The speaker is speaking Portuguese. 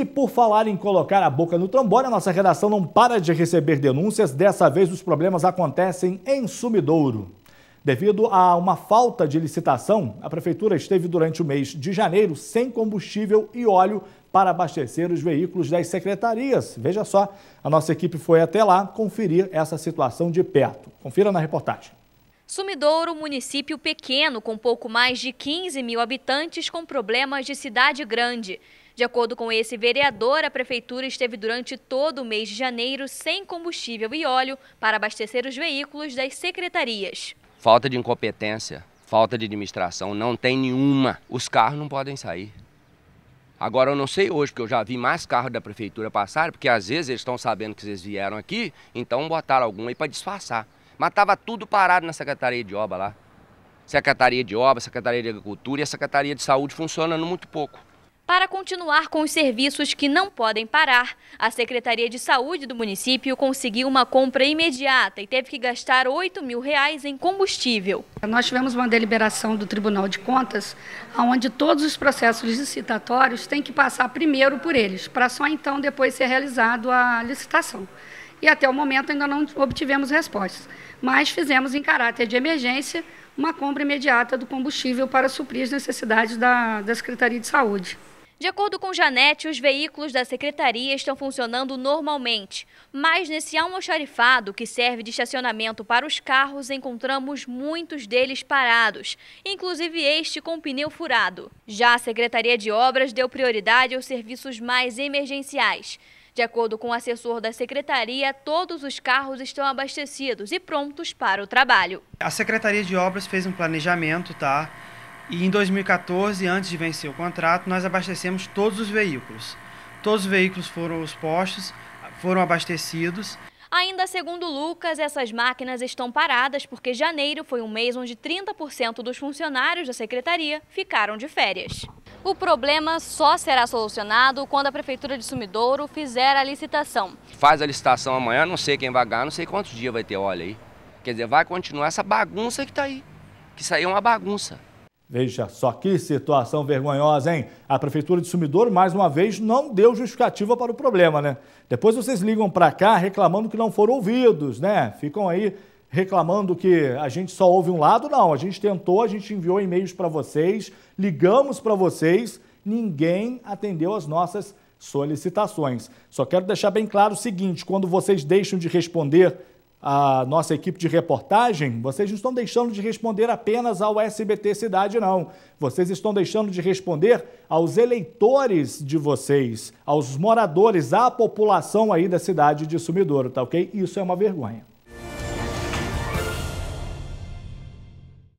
E por falar em colocar a boca no trombone, a nossa redação não para de receber denúncias. Dessa vez, os problemas acontecem em Sumidouro. Devido a uma falta de licitação, a prefeitura esteve durante o mês de janeiro sem combustível e óleo para abastecer os veículos das secretarias. Veja só, a nossa equipe foi até lá conferir essa situação de perto. Confira na reportagem. Sumidouro, município pequeno com pouco mais de 15 mil habitantes com problemas de cidade grande. De acordo com esse vereador, a prefeitura esteve durante todo o mês de janeiro sem combustível e óleo para abastecer os veículos das secretarias. Falta de incompetência, falta de administração, não tem nenhuma. Os carros não podem sair. Agora, eu não sei hoje, porque eu já vi mais carros da prefeitura passar, porque às vezes eles estão sabendo que vocês vieram aqui, então botaram algum aí para disfarçar. Mas estava tudo parado na Secretaria de Obra lá. Secretaria de Obra, Secretaria de Agricultura e a Secretaria de Saúde funcionando muito pouco. Para continuar com os serviços que não podem parar, a Secretaria de Saúde do município conseguiu uma compra imediata e teve que gastar 8 mil reais em combustível. Nós tivemos uma deliberação do Tribunal de Contas, onde todos os processos licitatórios têm que passar primeiro por eles, para só então depois ser realizado a licitação e até o momento ainda não obtivemos respostas. Mas fizemos, em caráter de emergência, uma compra imediata do combustível para suprir as necessidades da, da Secretaria de Saúde. De acordo com Janete, os veículos da secretaria estão funcionando normalmente, mas nesse almoxarifado, que serve de estacionamento para os carros, encontramos muitos deles parados, inclusive este com pneu furado. Já a Secretaria de Obras deu prioridade aos serviços mais emergenciais. De acordo com o assessor da secretaria, todos os carros estão abastecidos e prontos para o trabalho. A Secretaria de Obras fez um planejamento, tá? E em 2014, antes de vencer o contrato, nós abastecemos todos os veículos. Todos os veículos foram os postos, foram abastecidos. Ainda segundo Lucas, essas máquinas estão paradas porque janeiro foi um mês onde 30% dos funcionários da secretaria ficaram de férias. O problema só será solucionado quando a Prefeitura de Sumidouro fizer a licitação. Faz a licitação amanhã, não sei quem vai ganhar, não sei quantos dias vai ter óleo aí. Quer dizer, vai continuar essa bagunça que está aí, que isso aí é uma bagunça. Veja só que situação vergonhosa, hein? A Prefeitura de Sumidouro, mais uma vez, não deu justificativa para o problema, né? Depois vocês ligam para cá reclamando que não foram ouvidos, né? Ficam aí reclamando que a gente só ouve um lado, não. A gente tentou, a gente enviou e-mails para vocês, ligamos para vocês, ninguém atendeu as nossas solicitações. Só quero deixar bem claro o seguinte: quando vocês deixam de responder a nossa equipe de reportagem, vocês não estão deixando de responder apenas ao SBT Cidade, não. Vocês estão deixando de responder aos eleitores de vocês, aos moradores, à população aí da cidade de Sumidouro, tá ok? Isso é uma vergonha.